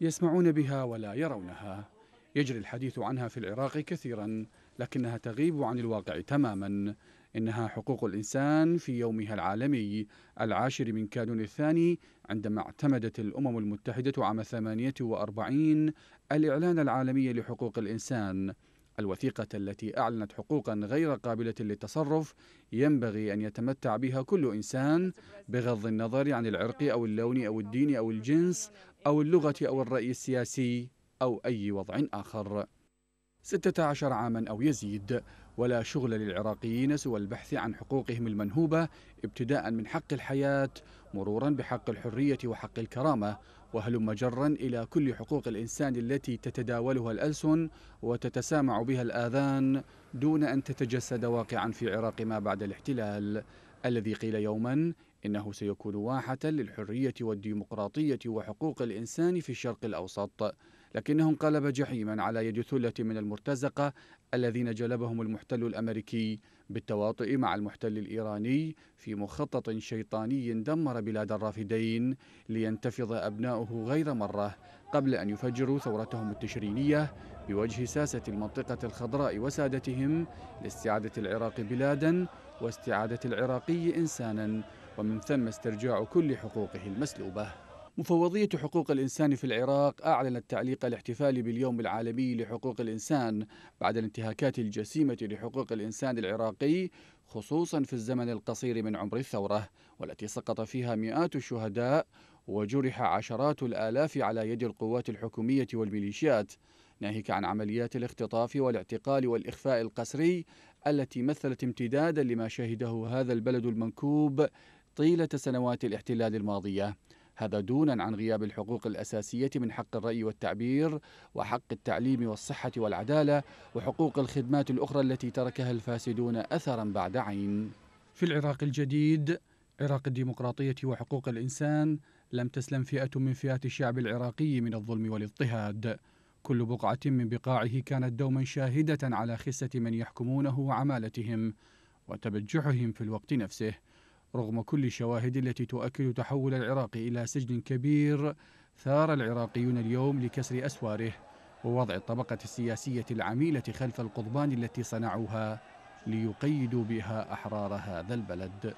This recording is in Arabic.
يسمعون بها ولا يرونها يجري الحديث عنها في العراق كثيرا لكنها تغيب عن الواقع تماما إنها حقوق الإنسان في يومها العالمي العاشر من كانون الثاني عندما اعتمدت الأمم المتحدة عام 48 الإعلان العالمي لحقوق الإنسان الوثيقة التي أعلنت حقوقا غير قابلة للتصرف ينبغي أن يتمتع بها كل إنسان بغض النظر عن العرق أو اللون أو الدين أو الجنس أو اللغة أو الرأي السياسي أو أي وضع آخر 16 عاما أو يزيد ولا شغل للعراقيين سوى البحث عن حقوقهم المنهوبة ابتداء من حق الحياة مرورا بحق الحرية وحق الكرامة وهلم جرا إلى كل حقوق الإنسان التي تتداولها الألسن وتتسامع بها الآذان دون أن تتجسد واقعا في عراق ما بعد الاحتلال الذي قيل يوما إنه سيكون واحة للحرية والديمقراطية وحقوق الإنسان في الشرق الأوسط لكنه انقلب جحيما على يد ثلة من المرتزقة الذين جلبهم المحتل الأمريكي بالتواطئ مع المحتل الإيراني في مخطط شيطاني دمر بلاد الرافدين لينتفض أبناؤه غير مرة قبل أن يفجروا ثورتهم التشرينية بوجه ساسة المنطقة الخضراء وسادتهم لاستعادة العراق بلادا واستعادة العراقي إنسانا ومن ثم استرجاع كل حقوقه المسلوبه مفوضية حقوق الإنسان في العراق أعلنت تعليق الاحتفال باليوم العالمي لحقوق الإنسان بعد الانتهاكات الجسيمة لحقوق الإنسان العراقي خصوصا في الزمن القصير من عمر الثورة والتي سقط فيها مئات الشهداء وجرح عشرات الآلاف على يد القوات الحكومية والميليشيات ناهيك عن عمليات الاختطاف والاعتقال والإخفاء القسري التي مثلت امتدادا لما شهده هذا البلد المنكوب طيلة سنوات الاحتلال الماضية هذا دونا عن غياب الحقوق الأساسية من حق الرأي والتعبير وحق التعليم والصحة والعدالة وحقوق الخدمات الأخرى التي تركها الفاسدون أثرا بعد عين في العراق الجديد عراق الديمقراطية وحقوق الإنسان لم تسلم فئة من فئات الشعب العراقي من الظلم والاضطهاد كل بقعة من بقاعه كانت دوما شاهدة على خسة من يحكمونه وعمالتهم وتبجحهم في الوقت نفسه رغم كل الشواهد التي تؤكد تحول العراق إلى سجن كبير ثار العراقيون اليوم لكسر أسواره ووضع الطبقة السياسية العميلة خلف القضبان التي صنعوها ليقيدوا بها أحرار هذا البلد